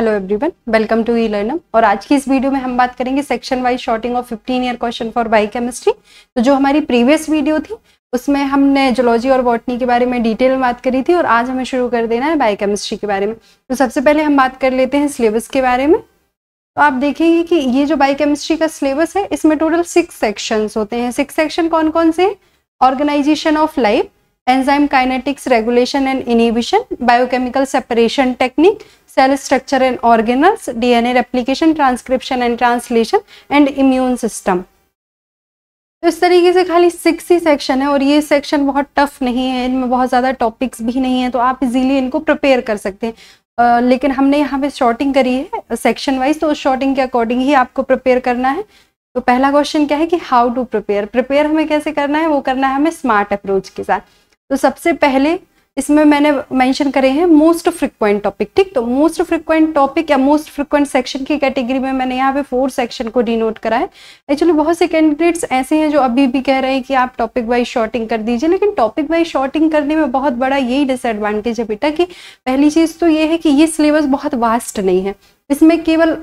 hello everyone welcome to E Learnam और आज की इस वीडियो में हम बात करेंगे section wise sorting of 15 year question for biochemistry तो जो हमारी प्रीवियस वीडियो थी उसमें हमने जोलॉजी और बॉटनी के बारे में डिटेल में बात करी थी और आज हमें शुरू कर देना है बायोकेमिस्ट्री के बारे में तो सबसे पहले हम बात कर लेते हैं सिलेबस के बारे में तो आप देखेंगे कि ये जो बायोकेमिस्ट्री का सिलेबस है इसमें टोटल सिक्स सेक्शंस होते हैं सिक्स सेक्शन कौन कौन से organization of life enzyme kinetics regulation and inhibition biochemical separation technique cell structure and organelles DNA replication, transcription and translation and immune system तो इस तरीके से खाली सिक्स ही सेक्शन है और ये सेक्शन बहुत टफ नहीं है इनमें बहुत ज़्यादा टॉपिक्स भी नहीं है तो आप इजीली इनको प्रिपेयर कर सकते हैं लेकिन हमने यहाँ पे शॉर्टिंग करी है सेक्शन वाइज तो उस शॉर्टिंग के अकॉर्डिंग ही आपको प्रिपेयर करना है तो पहला क्वेश्चन क्या है कि हाउ टू प्रिपेयर प्रिपेयर हमें कैसे करना है वो करना है हमें स्मार्ट अप्रोच के साथ तो सबसे पहले इसमें मैंने मेंशन करे हैं मोस्ट फ्रिक्वेंट टॉपिक ठीक तो मोस्ट फ्रिक्वेंट टॉपिक या मोस्ट फ्रिक्वेंट सेक्शन की कैटेगरी में मैंने यहाँ पे फोर सेक्शन को डिनोट करा है एक्चुअली बहुत से कैंडिडेट्स ऐसे हैं जो अभी भी कह रहे हैं कि आप टॉपिक वाइज शॉर्टिंग कर दीजिए लेकिन टॉपिक वाइज शॉर्टिंग करने में बहुत बड़ा यही डिसएडवांटेज है बेटा कि पहली चीज़ तो ये है कि ये सिलेबस बहुत वास्ट नहीं है इसमें केवल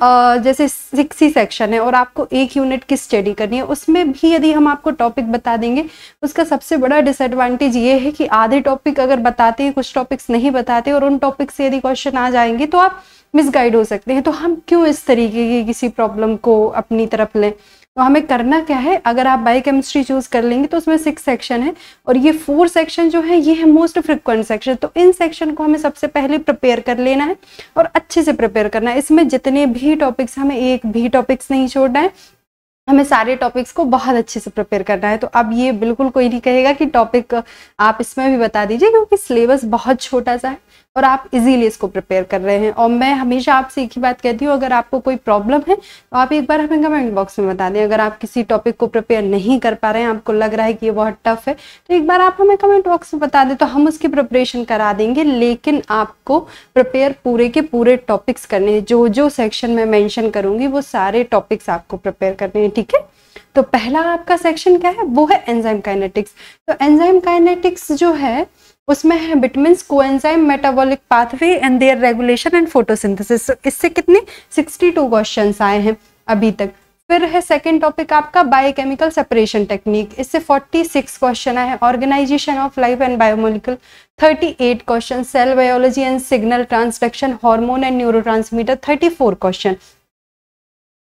जैसे सिक्स ही सेक्शन है और आपको एक यूनिट की स्टडी करनी है उसमें भी यदि हम आपको टॉपिक बता देंगे उसका सबसे बड़ा डिसएडवांटेज ये है कि आधे टॉपिक अगर बताते हैं कुछ टॉपिक्स नहीं बताते और उन टॉपिक से यदि क्वेश्चन आ जाएंगे तो आप मिसगाइड हो सकते हैं तो हम क्यों इस तरीके की किसी प्रॉब्लम को अपनी तरफ लें तो हमें करना क्या है अगर आप बायोकेमिस्ट्री चूज कर लेंगे तो उसमें सिक्स सेक्शन है और ये फोर सेक्शन जो है ये है मोस्ट फ्रिक्वेंट सेक्शन तो इन सेक्शन को हमें सबसे पहले प्रिपेयर कर लेना है और अच्छे से प्रिपेयर करना है इसमें जितने भी टॉपिक्स हमें एक भी टॉपिक्स नहीं छोड़ना है हमें सारे टॉपिक्स को बहुत अच्छे से प्रिपेयर करना है तो अब ये बिल्कुल कोई नहीं कहेगा कि टॉपिक आप इसमें भी बता दीजिए क्योंकि सिलेबस बहुत छोटा सा है और आप इजीली इसको प्रिपेयर कर रहे हैं और मैं हमेशा आपसे एक ही बात कहती हूँ अगर आपको कोई प्रॉब्लम है तो आप एक बार हमें कमेंट बॉक्स में बता दें अगर आप किसी टॉपिक को प्रिपेयर नहीं कर पा रहे हैं आपको लग रहा है कि ये बहुत टफ है तो एक बार आप हमें कमेंट बॉक्स में बता दें तो हम उसकी प्रिपरेशन करा देंगे लेकिन आपको प्रिपेयर पूरे के पूरे टॉपिक्स करने हैं जो जो सेक्शन में मैंशन करूँगी वो सारे टॉपिक्स आपको प्रिपेयर करने हैं ठीक है तो पहला आपका सेक्शन क्या है वो है एंजाइम काइनेटिक्स तो एंजाइम काइनेटिक्स जो है उसमें है vitamin coenzyme metabolic pathway and their regulation and photosynthesis इससे कितने 62 क्वेश्चंस आए हैं अभी तक फिर है सेकंड टॉपिक आपका बायोकेमिकल सेपरेशन टेक्निक इससे 46 क्वेश्चन आए हैं organization of life and biomolecule 38 question cell biology and signal transduction hormone and neurotransmitter 34 question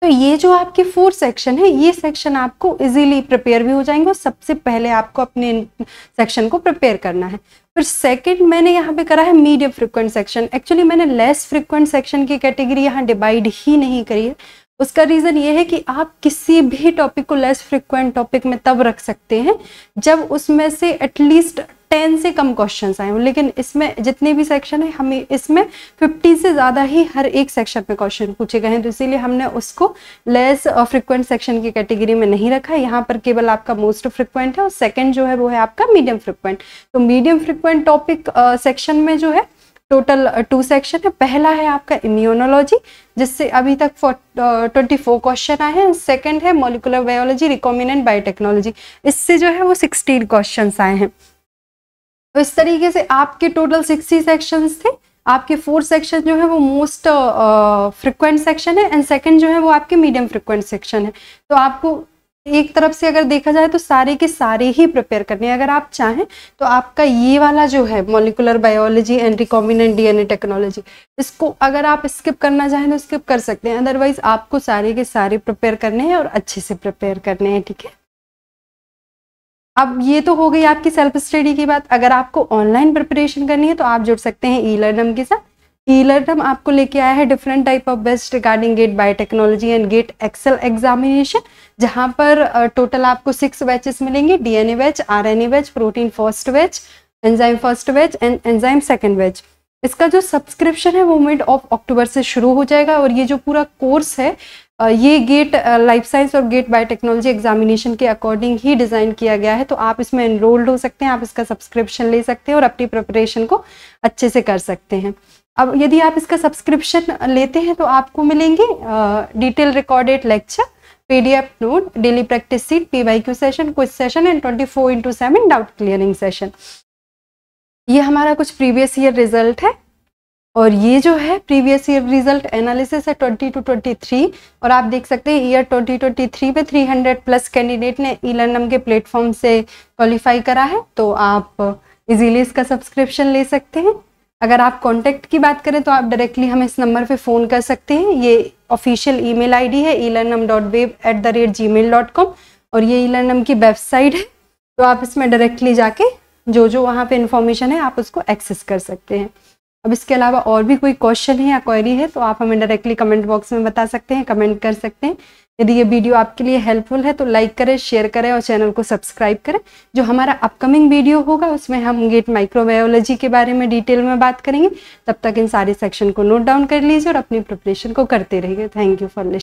तो ये जो आपके फोर सेक्शन है ये सेक्शन आपको इजीली प्रिपेयर भी हो जाएंगे और सबसे पहले आपको अपने सेक्शन को प्रिपेयर करना है फिर सेकंड मैंने यहाँ पे करा है मीडियम फ्रिक्वेंट सेक्शन एक्चुअली मैंने लेस फ्रिक्वेंट सेक्शन की कैटेगरी यहाँ डिवाइड ही नहीं करी है उसका रीज़न ये है कि आप किसी भी टॉपिक को लेस फ्रिक्वेंट टॉपिक में तब रख सकते हैं जब उसमें से एटलीस्ट टेन से कम क्वेश्चंस आए हों लेकिन इसमें जितने भी सेक्शन है हमें इसमें फिफ्टी से ज़्यादा ही हर एक सेक्शन में क्वेश्चन पूछे गए हैं तो इसीलिए हमने उसको लेस फ्रिक्वेंट सेक्शन की कैटेगरी में नहीं रखा है यहाँ पर केवल आपका मोस्ट फ्रिक्वेंट है और सेकेंड जो है वो है आपका मीडियम फ्रिक्वेंट तो मीडियम फ्रिक्वेंट टॉपिक सेक्शन में जो है टोटल टू सेक्शन है पहला है आपका इम्यूनोलॉजी जिससे अभी तक ट्वेंटी फोर क्वेश्चन आए हैं सेकंड है मोलिकुलर बायोलॉजी रिकॉमिनेंट बायोटेक्नोलॉजी इससे जो है वो सिक्सटीन क्वेश्चन आए हैं तो इस तरीके से आपके टोटल सिक्सटी सेक्शन थे आपके फोर सेक्शन जो है वो मोस्ट फ्रिक्वेंट सेक्शन है एंड सेकंड जो है वो आपके मीडियम फ्रिक्वेंट सेक्शन है तो आपको एक तरफ से अगर देखा जाए तो सारे के सारे ही प्रिपेयर करने हैं अगर आप चाहें तो आपका ये वाला जो है molecular biology and recombinant DNA technology इसको अगर आप स्किप करना चाहें तो स्किप कर सकते हैं अदरवाइज आपको सारे के सारे प्रिपेयर करने हैं और अच्छे से प्रिपेयर करने हैं ठीक है अब ये तो हो गई आपकी सेल्फ स्टडी की बात अगर आपको ऑनलाइन प्रिपरेशन करनी है तो आप जुड़ सकते हैं ई लर्नम के साथ हम आपको लेके आया है different type of best regarding GATE biotechnology and GATE XL examination जहां पर टोटल आपको सिक्स बैचेस मिलेंगे DNA batch RNA batch protein first batch enzyme first batch and enzyme second batch इसका जो सब्सक्रिप्शन है वो मिड ऑफ अक्टूबर से शुरू हो जाएगा और ये जो पूरा कोर्स है ये गेट लाइफ साइंस और गेट बायोटेक्नोलॉजी एग्जामिनेशन के अकॉर्डिंग ही डिज़ाइन किया गया है तो आप इसमें एनरोल्ड हो सकते हैं आप इसका सब्सक्रिप्शन ले सकते हैं और अपनी प्रिपरेशन को अच्छे से कर सकते हैं अब यदि आप इसका सब्सक्रिप्शन लेते हैं तो आपको मिलेंगे detail recorded lecture PDF note daily practice sheet PYQ session quiz session and twenty four into seven doubt clearing session ये हमारा कुछ प्रीवियस ईयर रिजल्ट है और ये जो है प्रीवियस ईयर रिजल्ट एनालिसिस है ट्वेंटी टू थ्री और आप देख सकते हैं ईयर ट्वेंटी ट्वेंटी थ्री में थ्री हंड्रेड प्लस कैंडिडेट ने ई e लर्नम के प्लेटफॉर्म से क्वालिफाई करा है तो आप इजीली इसका सब्सक्रिप्शन ले सकते हैं अगर आप कॉन्टेक्ट की बात करें तो आप डायरेक्टली हमें इस नंबर पे फ़ोन कर सकते हैं ये ऑफिशियल ईमेल आईडी है E M dot web at the rate Gmail dot com और ये ई एम की वेबसाइट है तो आप इसमें डायरेक्टली जाके जो जो वहाँ पे इंफॉर्मेशन है आप उसको एक्सेस कर सकते हैं अब इसके अलावा और भी कोई क्वेश्चन है या क्वेरी है तो आप हमें डायरेक्टली कमेंट बॉक्स में बता सकते हैं कमेंट कर सकते हैं यदि ये वीडियो आपके लिए हेल्पफुल है तो लाइक करें शेयर करें और चैनल को सब्सक्राइब करें जो हमारा अपकमिंग वीडियो होगा उसमें हम गेट माइक्रोबायोलॉजी के बारे में डिटेल में बात करेंगे तब तक इन सारे सेक्शन को नोट डाउन कर लीजिए और अपनी प्रिपरेशन को करते रहिए थैंक यू फॉर